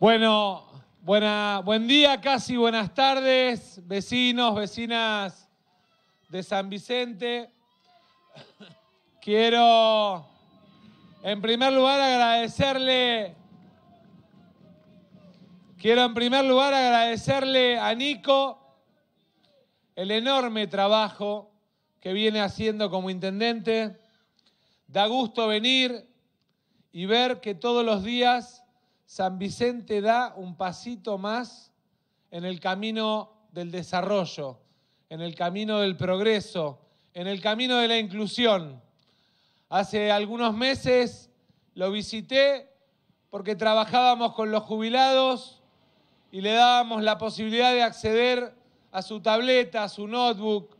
Bueno, buena, buen día, casi buenas tardes, vecinos, vecinas de San Vicente. Quiero, en primer lugar, agradecerle, quiero en primer lugar agradecerle a Nico el enorme trabajo que viene haciendo como intendente. Da gusto venir y ver que todos los días San Vicente da un pasito más en el camino del desarrollo, en el camino del progreso, en el camino de la inclusión. Hace algunos meses lo visité porque trabajábamos con los jubilados y le dábamos la posibilidad de acceder a su tableta, a su notebook.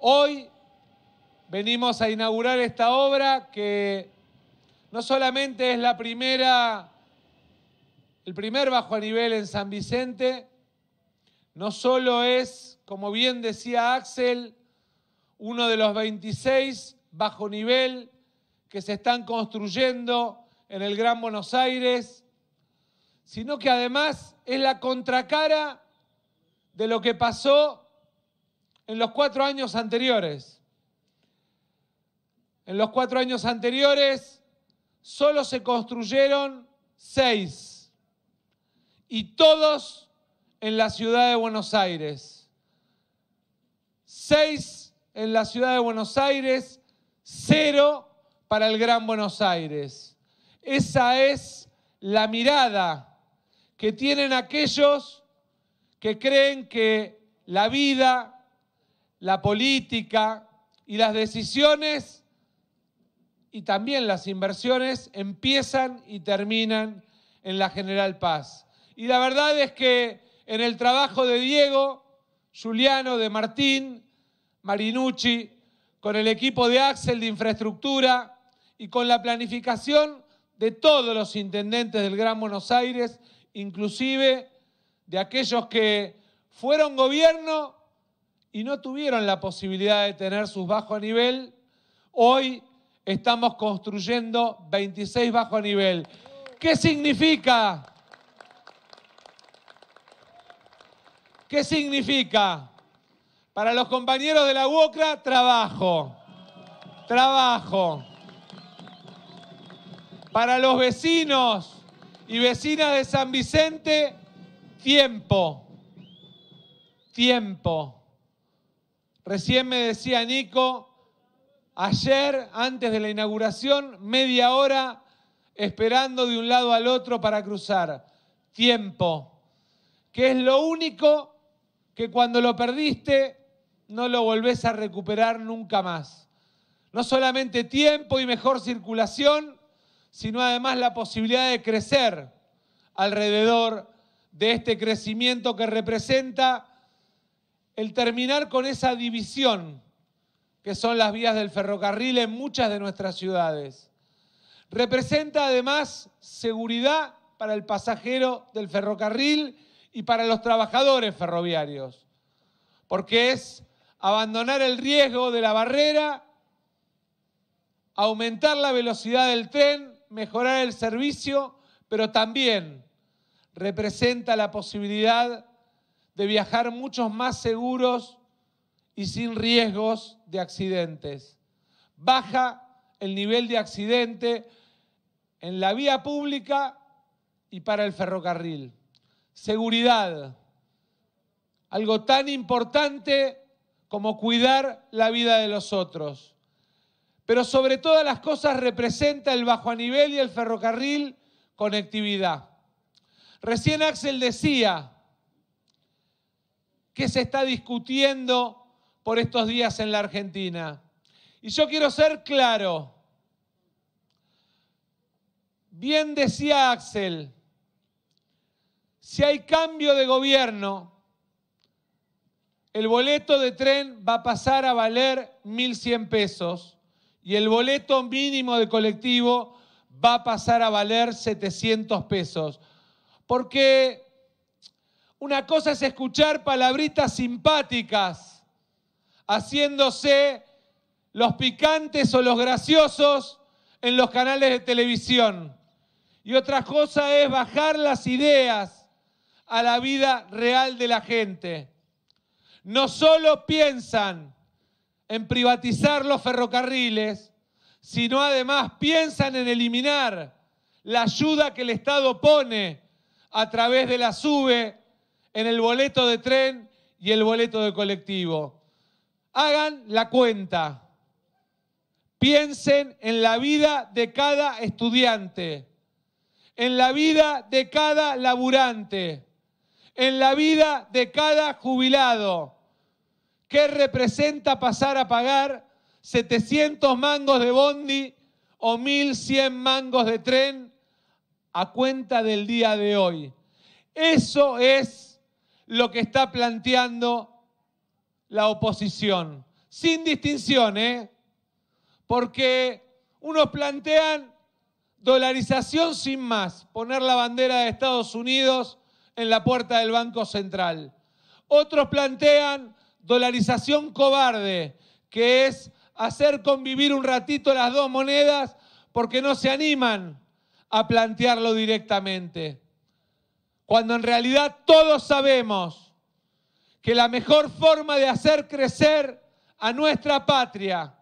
Hoy venimos a inaugurar esta obra que no solamente es la primera el primer bajo nivel en San Vicente no solo es, como bien decía Axel, uno de los 26 bajo nivel que se están construyendo en el Gran Buenos Aires, sino que además es la contracara de lo que pasó en los cuatro años anteriores. En los cuatro años anteriores solo se construyeron seis y todos en la ciudad de Buenos Aires. Seis en la ciudad de Buenos Aires, cero para el Gran Buenos Aires. Esa es la mirada que tienen aquellos que creen que la vida, la política y las decisiones y también las inversiones empiezan y terminan en la General Paz. Y la verdad es que en el trabajo de Diego, Juliano, de Martín, Marinucci, con el equipo de Axel de infraestructura y con la planificación de todos los intendentes del Gran Buenos Aires, inclusive de aquellos que fueron gobierno y no tuvieron la posibilidad de tener sus bajo nivel, hoy estamos construyendo 26 bajo nivel. ¿Qué significa? ¿Qué significa? Para los compañeros de la UOCRA, trabajo. Trabajo. Para los vecinos y vecinas de San Vicente, tiempo. Tiempo. Recién me decía Nico, ayer, antes de la inauguración, media hora esperando de un lado al otro para cruzar. Tiempo. Que es lo único que cuando lo perdiste no lo volvés a recuperar nunca más. No solamente tiempo y mejor circulación, sino además la posibilidad de crecer alrededor de este crecimiento que representa el terminar con esa división que son las vías del ferrocarril en muchas de nuestras ciudades. Representa además seguridad para el pasajero del ferrocarril y para los trabajadores ferroviarios, porque es abandonar el riesgo de la barrera, aumentar la velocidad del tren, mejorar el servicio, pero también representa la posibilidad de viajar muchos más seguros y sin riesgos de accidentes. Baja el nivel de accidente en la vía pública y para el ferrocarril seguridad, algo tan importante como cuidar la vida de los otros. Pero sobre todas las cosas representa el bajo nivel y el ferrocarril conectividad. Recién Axel decía que se está discutiendo por estos días en la Argentina. Y yo quiero ser claro. Bien decía Axel, si hay cambio de gobierno, el boleto de tren va a pasar a valer 1.100 pesos y el boleto mínimo de colectivo va a pasar a valer 700 pesos. Porque una cosa es escuchar palabritas simpáticas, haciéndose los picantes o los graciosos en los canales de televisión. Y otra cosa es bajar las ideas a la vida real de la gente. No solo piensan en privatizar los ferrocarriles, sino además piensan en eliminar la ayuda que el Estado pone a través de la SUBE en el boleto de tren y el boleto de colectivo. Hagan la cuenta. Piensen en la vida de cada estudiante, en la vida de cada laburante, en la vida de cada jubilado, que representa pasar a pagar 700 mangos de bondi o 1.100 mangos de tren a cuenta del día de hoy. Eso es lo que está planteando la oposición, sin distinción, ¿eh? porque unos plantean dolarización sin más, poner la bandera de Estados Unidos en la puerta del Banco Central. Otros plantean dolarización cobarde, que es hacer convivir un ratito las dos monedas porque no se animan a plantearlo directamente. Cuando en realidad todos sabemos que la mejor forma de hacer crecer a nuestra patria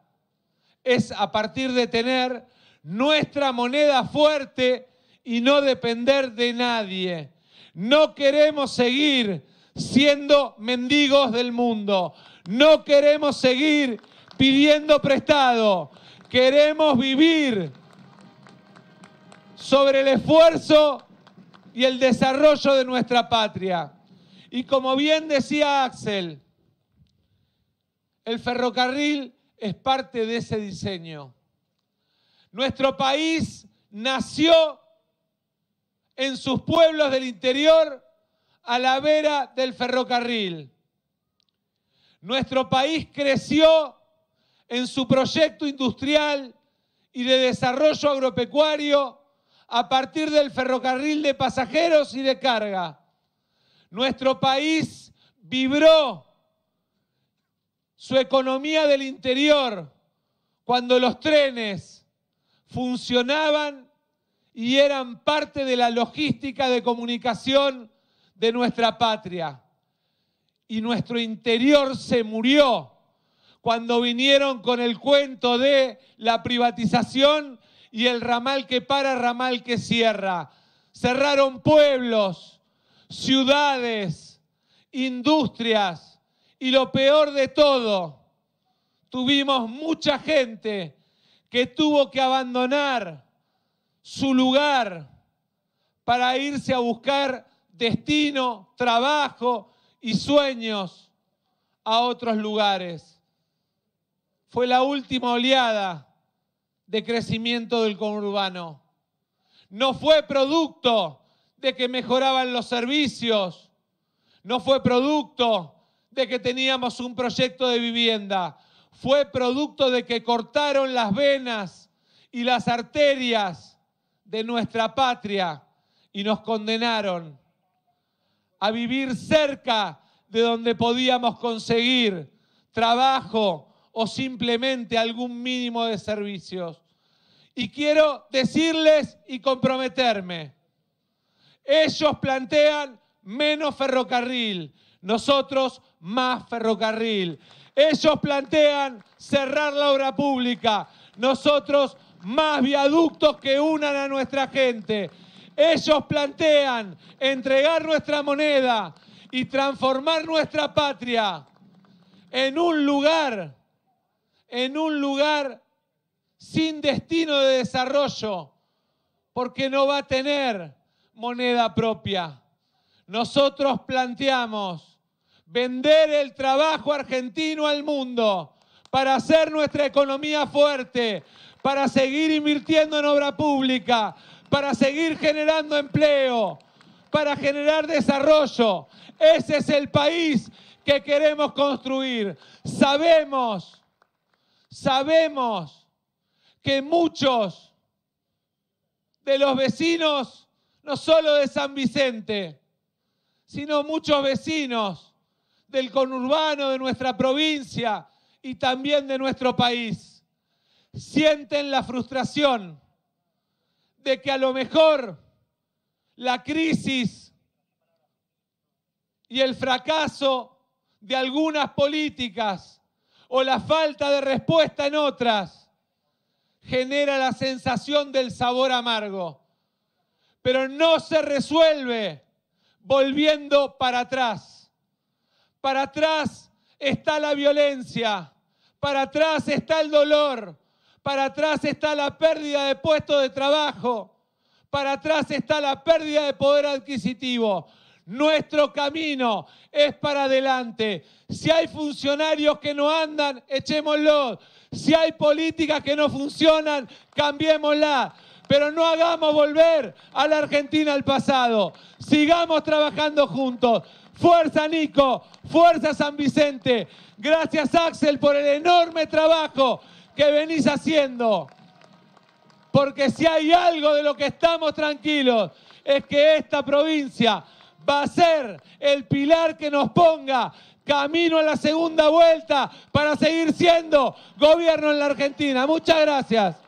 es a partir de tener nuestra moneda fuerte y no depender de nadie. No queremos seguir siendo mendigos del mundo. No queremos seguir pidiendo prestado. Queremos vivir sobre el esfuerzo y el desarrollo de nuestra patria. Y como bien decía Axel, el ferrocarril es parte de ese diseño. Nuestro país nació en sus pueblos del interior a la vera del ferrocarril. Nuestro país creció en su proyecto industrial y de desarrollo agropecuario a partir del ferrocarril de pasajeros y de carga. Nuestro país vibró su economía del interior cuando los trenes funcionaban y eran parte de la logística de comunicación de nuestra patria. Y nuestro interior se murió cuando vinieron con el cuento de la privatización y el ramal que para, ramal que cierra. Cerraron pueblos, ciudades, industrias y lo peor de todo, tuvimos mucha gente que tuvo que abandonar su lugar para irse a buscar destino, trabajo y sueños a otros lugares. Fue la última oleada de crecimiento del conurbano. No fue producto de que mejoraban los servicios, no fue producto de que teníamos un proyecto de vivienda, fue producto de que cortaron las venas y las arterias de nuestra patria y nos condenaron a vivir cerca de donde podíamos conseguir trabajo o simplemente algún mínimo de servicios. Y quiero decirles y comprometerme, ellos plantean menos ferrocarril, nosotros más ferrocarril. Ellos plantean cerrar la obra pública, nosotros más viaductos que unan a nuestra gente. Ellos plantean entregar nuestra moneda y transformar nuestra patria en un lugar, en un lugar sin destino de desarrollo, porque no va a tener moneda propia. Nosotros planteamos vender el trabajo argentino al mundo para hacer nuestra economía fuerte, para seguir invirtiendo en obra pública, para seguir generando empleo, para generar desarrollo. Ese es el país que queremos construir. Sabemos, sabemos que muchos de los vecinos, no solo de San Vicente, sino muchos vecinos del conurbano de nuestra provincia y también de nuestro país, sienten la frustración de que a lo mejor la crisis y el fracaso de algunas políticas o la falta de respuesta en otras genera la sensación del sabor amargo, pero no se resuelve volviendo para atrás. Para atrás está la violencia, para atrás está el dolor, para atrás está la pérdida de puestos de trabajo. Para atrás está la pérdida de poder adquisitivo. Nuestro camino es para adelante. Si hay funcionarios que no andan, echémoslos. Si hay políticas que no funcionan, cambiémosla. Pero no hagamos volver a la Argentina al pasado. Sigamos trabajando juntos. Fuerza Nico, fuerza San Vicente. Gracias Axel por el enorme trabajo que venís haciendo. Porque si hay algo de lo que estamos tranquilos, es que esta provincia va a ser el pilar que nos ponga camino a la segunda vuelta para seguir siendo gobierno en la Argentina. Muchas gracias.